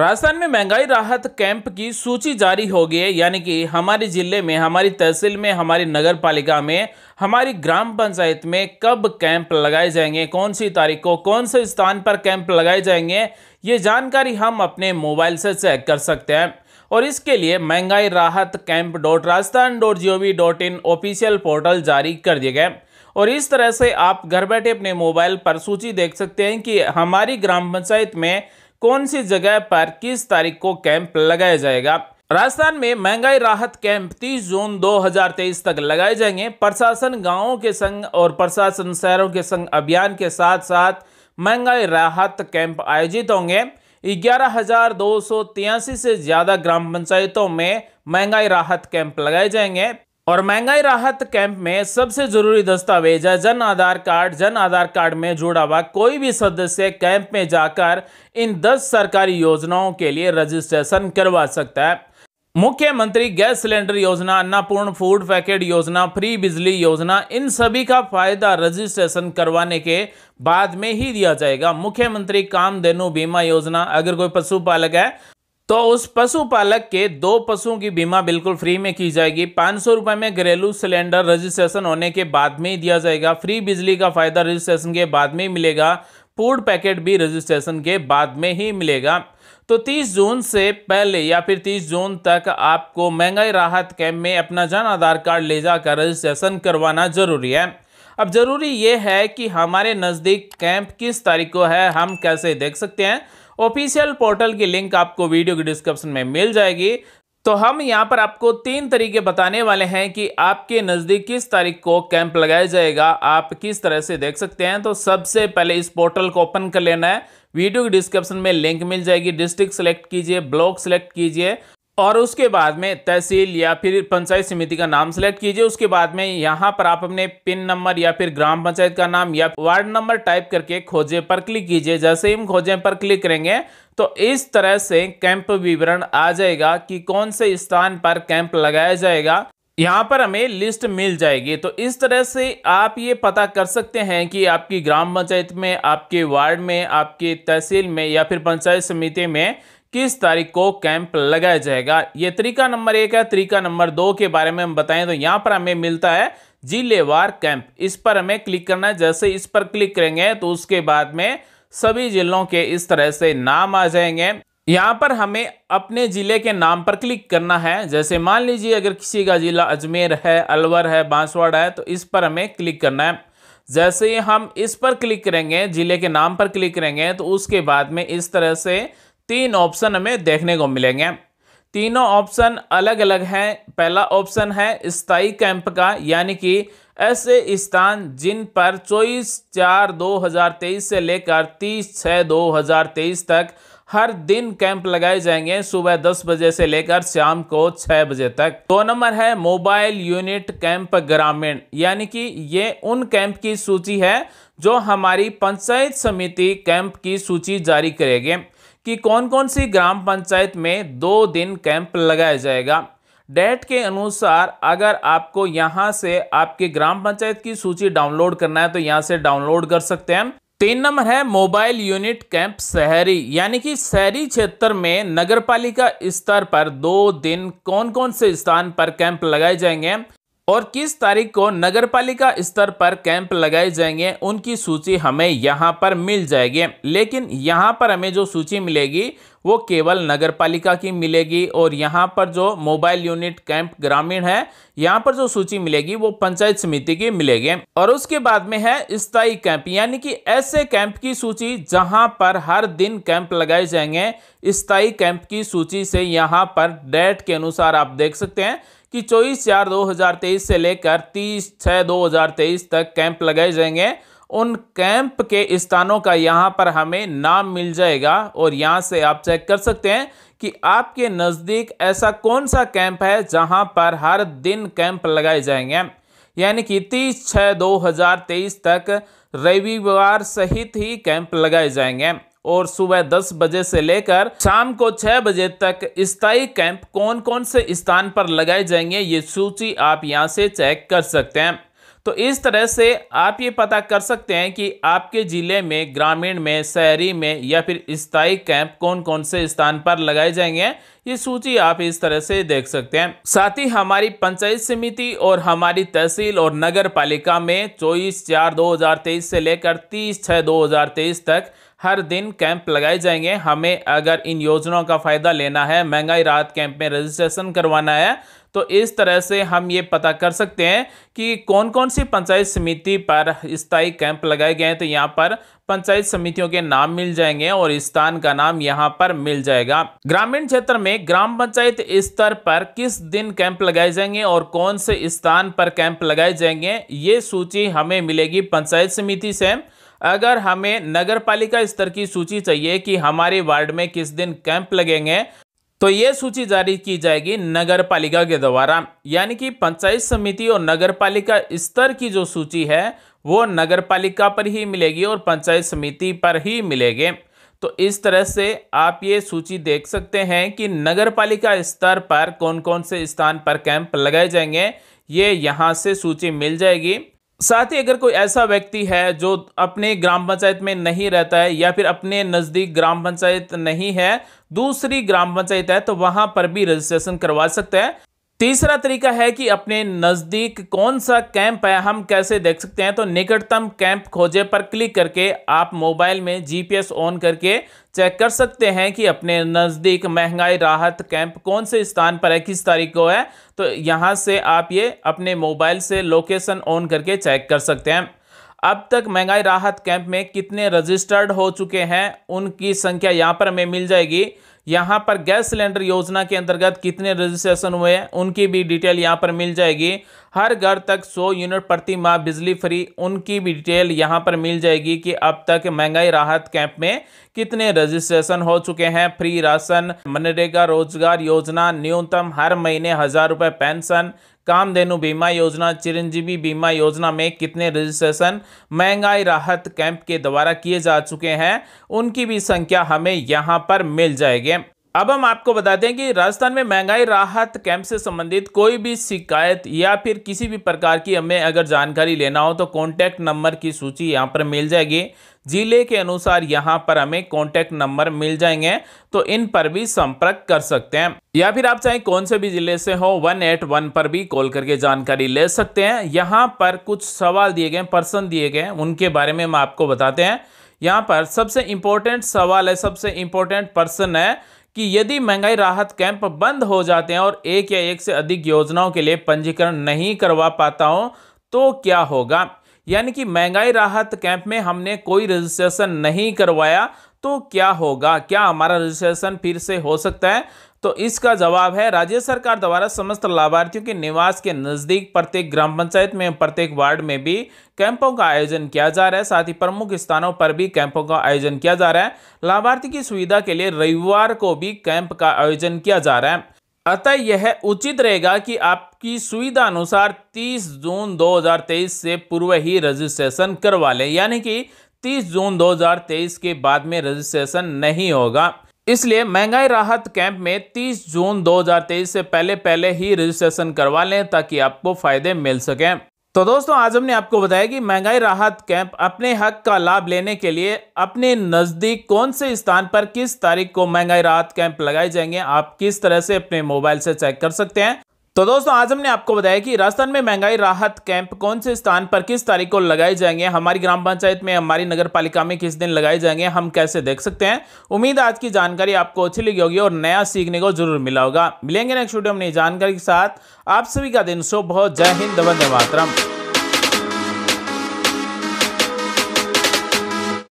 राजस्थान में महंगाई राहत कैंप की सूची जारी हो गई है यानी कि हमारे ज़िले में हमारी तहसील में हमारी नगर पालिका में हमारी ग्राम पंचायत में कब कैंप लगाए जाएंगे कौन सी तारीख को कौन से स्थान पर कैंप लगाए जाएंगे ये जानकारी हम अपने मोबाइल से चेक कर सकते हैं और इसके लिए महंगाई राहत camp dot Rajasthan dot G O V dot in official portal जारी कर दिए गए और इस तरह से आप घर बैठे अपने मोबाइल पर सूची देख सकते हैं कि हमारी ग्राम पंचायत में कौन सी जगह पर किस तारीख को कैंप लगाया जाएगा राजस्थान में महंगाई राहत कैंप 30 जून 2023 तक लगाए जाएंगे प्रशासन गांवों के संग और प्रशासन शहरों के संग अभियान के साथ साथ महंगाई राहत कैंप आयोजित होंगे ग्यारह हजार दो सौ से ज़्यादा ग्राम पंचायतों में महंगाई राहत कैंप लगाए जाएंगे और महंगाई राहत कैंप में सबसे जरूरी दस्तावेज है जन आधार कार्ड जन आधार कार्ड में जुड़ा हुआ कोई भी सदस्य कैंप में जाकर इन 10 सरकारी योजनाओं के लिए रजिस्ट्रेशन करवा सकता है मुख्यमंत्री गैस सिलेंडर योजना अन्नापूर्ण फूड पैकेट योजना फ्री बिजली योजना इन सभी का फायदा रजिस्ट्रेशन करवाने के बाद में ही दिया जाएगा मुख्यमंत्री कामधेनु बीमा योजना अगर कोई पशुपालक है तो उस पशुपालक के दो पशुओं की बीमा बिल्कुल फ्री में की जाएगी पाँच सौ रुपये में घरेलू सिलेंडर रजिस्ट्रेशन होने के बाद में ही दिया जाएगा फ्री बिजली का फ़ायदा रजिस्ट्रेशन के बाद में ही मिलेगा फूड पैकेट भी रजिस्ट्रेशन के बाद में ही मिलेगा तो 30 जून से पहले या फिर 30 जून तक आपको महंगाई राहत कैंप में अपना जन आधार कार्ड ले जाकर रजिस्ट्रेशन करवाना जरूरी है अब ज़रूरी ये है कि हमारे नज़दीक कैंप किस तारीख को है हम कैसे देख सकते हैं ऑफिशियल पोर्टल की लिंक आपको वीडियो के डिस्क्रिप्शन में मिल जाएगी तो हम यहाँ पर आपको तीन तरीके बताने वाले हैं कि आपके नज़दीक किस तारीख को कैंप लगाया जाएगा आप किस तरह से देख सकते हैं तो सबसे पहले इस पोर्टल को ओपन कर लेना है वीडियो के डिस्क्रिप्शन में लिंक मिल जाएगी डिस्ट्रिक्ट सेलेक्ट कीजिए ब्लॉक सेलेक्ट कीजिए और उसके बाद में तहसील या फिर पंचायत समिति का नाम सेलेक्ट कीजिए उसके बाद में यहाँ पर आप अपने पिन नंबर या फिर ग्राम पंचायत का नाम या वार्ड नंबर टाइप करके खोजे पर क्लिक कीजिए जैसे ही हम खोजे पर क्लिक करेंगे तो इस तरह से कैंप विवरण आ जाएगा कि कौन से स्थान पर कैंप लगाया जाएगा यहाँ पर हमें लिस्ट मिल जाएगी तो इस तरह से आप ये पता कर सकते हैं कि आपकी ग्राम पंचायत में आपके वार्ड में आपके तहसील में या फिर पंचायत समिति में किस तारीख को कैंप लगाया जाएगा ये तरीका नंबर एक है तरीका नंबर दो के बारे में हम बताएं तो यहाँ पर हमें मिलता है जिलेवार कैंप इस पर हमें क्लिक करना है जैसे इस पर क्लिक करेंगे तो उसके बाद में सभी जिलों के इस तरह से नाम आ जाएंगे यहाँ पर हमें अपने ज़िले के नाम पर क्लिक करना है जैसे मान लीजिए अगर किसी का ज़िला अजमेर है अलवर है बांसवाड़ा है तो इस पर हमें क्लिक करना है जैसे ही हम इस पर क्लिक करेंगे ज़िले के नाम पर क्लिक करेंगे तो उसके बाद में इस तरह से तीन ऑप्शन हमें देखने को मिलेंगे तीनों ऑप्शन अलग अलग हैं पहला ऑप्शन है स्थाई कैंप का यानी कि ऐसे स्थान जिन पर चौबीस चार 2023 से लेकर तीस छः 2023 तक हर दिन कैंप लगाए जाएंगे सुबह 10 बजे से लेकर शाम को 6 बजे तक दो नंबर है मोबाइल यूनिट कैंप ग्रामीण यानी कि ये उन कैंप की सूची है जो हमारी पंचायत समिति कैंप की सूची जारी करेगी कि कौन कौन सी ग्राम पंचायत में दो दिन कैंप लगाया जाएगा डेट के अनुसार अगर आपको यहां से आपके ग्राम पंचायत की सूची डाउनलोड करना है तो यहां से डाउनलोड कर सकते हैं तीन नंबर है मोबाइल यूनिट कैंप शहरी यानी कि शहरी क्षेत्र में नगरपालिका स्तर पर दो दिन कौन कौन से स्थान पर कैंप लगाए जाएंगे और किस तारीख को नगरपालिका स्तर पर कैंप लगाए जाएंगे उनकी सूची हमें यहाँ पर मिल जाएगी लेकिन यहाँ पर हमें जो सूची मिलेगी वो केवल नगर पालिका की मिलेगी और यहाँ पर जो मोबाइल यूनिट कैंप ग्रामीण है यहाँ पर जो सूची मिलेगी वो पंचायत समिति की मिलेगी और उसके बाद में है स्थायी कैंप यानी कि ऐसे कैंप की सूची जहाँ पर हर दिन कैंप लगाए जाएंगे स्थायी कैंप की सूची से यहाँ पर डेट के अनुसार आप देख सकते हैं कि चौबीस चार दो से लेकर तीस छः दो तक कैंप लगाए जाएंगे उन कैंप के स्थानों का यहाँ पर हमें नाम मिल जाएगा और यहाँ से आप चेक कर सकते हैं कि आपके नज़दीक ऐसा कौन सा कैंप है जहाँ पर हर दिन कैंप लगाए जाएंगे यानी कि तीस छः दो हज़ार तेईस तक रविवार सहित ही कैंप लगाए जाएंगे और सुबह 10 बजे से लेकर शाम को 6 बजे तक स्थायी कैंप कौन कौन से स्थान पर लगाए जाएंगे ये सूची आप यहाँ से चेक कर सकते हैं तो इस तरह से आप ये पता कर सकते हैं कि आपके ज़िले में ग्रामीण में शहरी में या फिर स्थायी कैंप कौन कौन से स्थान पर लगाए जाएंगे ये सूची आप इस तरह से देख सकते हैं साथ ही हमारी पंचायत समिति और हमारी तहसील और नगर पालिका में चौबीस चार 2023 से लेकर तीस छः 2023 तक हर दिन कैंप लगाए जाएंगे हमें अगर इन योजनाओं का फ़ायदा लेना है महंगाई राहत कैंप में रजिस्ट्रेशन करवाना है तो इस तरह से हम ये पता कर सकते हैं कि कौन कौन सी पंचायत समिति पर स्थायी कैंप लगाए गए हैं तो यहाँ पर पंचायत समितियों के नाम मिल जाएंगे और स्थान का नाम यहाँ पर मिल जाएगा ग्रामीण क्षेत्र में ग्राम पंचायत स्तर पर किस दिन कैंप लगाए जाएंगे और कौन से स्थान पर कैंप लगाए जाएंगे ये सूची हमें मिलेगी पंचायत समिति से अगर हमें नगर पालिका स्तर की सूची चाहिए कि हमारे वार्ड में किस दिन कैंप लगेंगे तो ये सूची जारी की जाएगी नगर पालिका के द्वारा यानी कि पंचायत समिति और नगर पालिका स्तर की जो सूची है वो नगर पालिका पर ही मिलेगी और पंचायत समिति पर ही मिलेगी तो इस तरह से आप ये सूची देख सकते हैं कि नगर पालिका स्तर पर कौन कौन से स्थान पर कैंप लगाए जाएंगे ये यहाँ से सूची मिल जाएगी साथ ही अगर कोई ऐसा व्यक्ति है जो अपने ग्राम पंचायत में नहीं रहता है या फिर अपने नज़दीक ग्राम पंचायत नहीं है दूसरी ग्राम पंचायत है तो वहाँ पर भी रजिस्ट्रेशन करवा सकते हैं तीसरा तरीका है कि अपने नज़दीक कौन सा कैंप है हम कैसे देख सकते हैं तो निकटतम कैंप खोजे पर क्लिक करके आप मोबाइल में जीपीएस ऑन करके चेक कर सकते हैं कि अपने नज़दीक महंगाई राहत कैंप कौन से स्थान पर है किस तारीख को है तो यहां से आप ये अपने मोबाइल से लोकेशन ऑन करके चेक कर सकते हैं अब तक महंगाई राहत कैंप में कितने रजिस्टर्ड हो चुके हैं उनकी संख्या यहाँ पर हमें मिल जाएगी यहाँ पर गैस सिलेंडर योजना के अंतर्गत कितने रजिस्ट्रेशन हुए उनकी भी डिटेल यहाँ पर मिल जाएगी हर घर तक 100 यूनिट प्रति माह बिजली फ्री उनकी भी डिटेल यहाँ पर मिल जाएगी कि अब तक महंगाई राहत कैंप में कितने रजिस्ट्रेशन हो चुके हैं फ्री राशन मनरेगा रोजगार योजना न्यूनतम हर महीने हज़ार रुपये पेंशन कामधेनु बीमा योजना चिरंजीवी बीमा योजना में कितने रजिस्ट्रेशन महंगाई राहत कैंप के द्वारा किए जा चुके हैं उनकी भी संख्या हमें यहाँ पर मिल जाएगी अब हम आपको बताते हैं कि राजस्थान में महंगाई राहत कैंप से संबंधित कोई भी शिकायत या फिर किसी भी प्रकार की हमें अगर जानकारी लेना हो तो कॉन्टैक्ट नंबर की सूची यहाँ पर मिल जाएगी जिले के अनुसार यहाँ पर हमें कॉन्टैक्ट नंबर मिल जाएंगे तो इन पर भी संपर्क कर सकते हैं या फिर आप चाहे कौन से भी जिले से हो वन एट वन पर भी कॉल करके जानकारी ले सकते हैं यहाँ पर कुछ सवाल दिए गए पर्सन दिए गए उनके बारे में हम आपको बताते हैं यहाँ पर सबसे इम्पोर्टेंट सवाल है सबसे इम्पोर्टेंट पर्सन है कि यदि महंगाई राहत कैंप बंद हो जाते हैं और एक या एक से अधिक योजनाओं के लिए पंजीकरण नहीं करवा पाता हूँ तो क्या होगा यानी कि महंगाई राहत कैंप में हमने कोई रजिस्ट्रेशन नहीं करवाया तो क्या होगा क्या हमारा रजिस्ट्रेशन फिर से हो सकता है तो इसका जवाब है राज्य सरकार द्वारा समस्त लाभार्थियों के निवास के नज़दीक प्रत्येक ग्राम पंचायत में प्रत्येक वार्ड में भी कैंपों का आयोजन किया जा रहा है साथ ही प्रमुख स्थानों पर भी कैंपों का आयोजन किया जा रहा है लाभार्थी की सुविधा के लिए रविवार को भी कैंप का आयोजन किया जा रहा है अतः यह उचित रहेगा कि आपकी सुविधा अनुसार 30 जून 2023 से पूर्व ही रजिस्ट्रेशन करवा लें यानी कि 30 जून 2023 के बाद में रजिस्ट्रेशन नहीं होगा इसलिए महंगाई राहत कैंप में 30 जून 2023 से पहले पहले ही रजिस्ट्रेशन करवा लें ताकि आपको फायदे मिल सकें तो दोस्तों आज हमने आपको बताया कि महंगाई राहत कैंप अपने हक का लाभ लेने के लिए अपने नज़दीक कौन से स्थान पर किस तारीख को महंगाई राहत कैंप लगाए जाएंगे आप किस तरह से अपने मोबाइल से चेक कर सकते हैं तो दोस्तों आज हमने आपको बताया कि राजस्थान में महंगाई राहत कैंप कौन से स्थान पर किस तारीख को लगाए जाएंगे हमारी ग्राम पंचायत में हमारी नगर पालिका में किस दिन लगाए जाएंगे हम कैसे देख सकते हैं उम्मीद आज की जानकारी आपको अच्छी लगी होगी और नया सीखने को जरूर मिला होगा मिलेंगे नेक्स्ट वीडियो में नई जानकारी के साथ आप सभी का दिन शुभ हो जय हिंद धन्यवाद मातरम